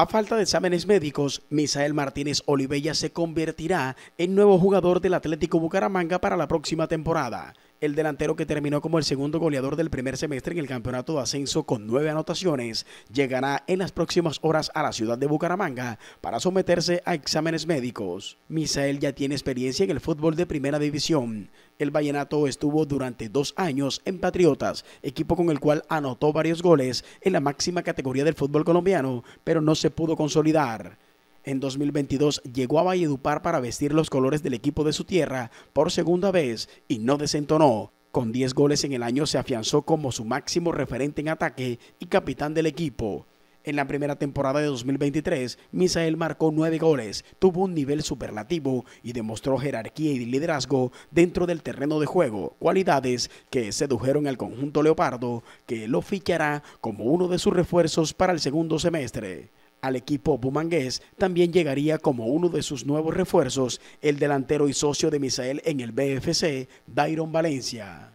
A falta de exámenes médicos, Misael Martínez Olivella se convertirá en nuevo jugador del Atlético Bucaramanga para la próxima temporada el delantero que terminó como el segundo goleador del primer semestre en el campeonato de ascenso con nueve anotaciones, llegará en las próximas horas a la ciudad de Bucaramanga para someterse a exámenes médicos. Misael ya tiene experiencia en el fútbol de primera división. El vallenato estuvo durante dos años en Patriotas, equipo con el cual anotó varios goles en la máxima categoría del fútbol colombiano, pero no se pudo consolidar. En 2022 llegó a Valledupar para vestir los colores del equipo de su tierra por segunda vez y no desentonó. Con 10 goles en el año se afianzó como su máximo referente en ataque y capitán del equipo. En la primera temporada de 2023, Misael marcó nueve goles, tuvo un nivel superlativo y demostró jerarquía y liderazgo dentro del terreno de juego, cualidades que sedujeron al conjunto leopardo, que lo fichará como uno de sus refuerzos para el segundo semestre. Al equipo bumangués también llegaría como uno de sus nuevos refuerzos el delantero y socio de Misael en el BFC, Dairon Valencia.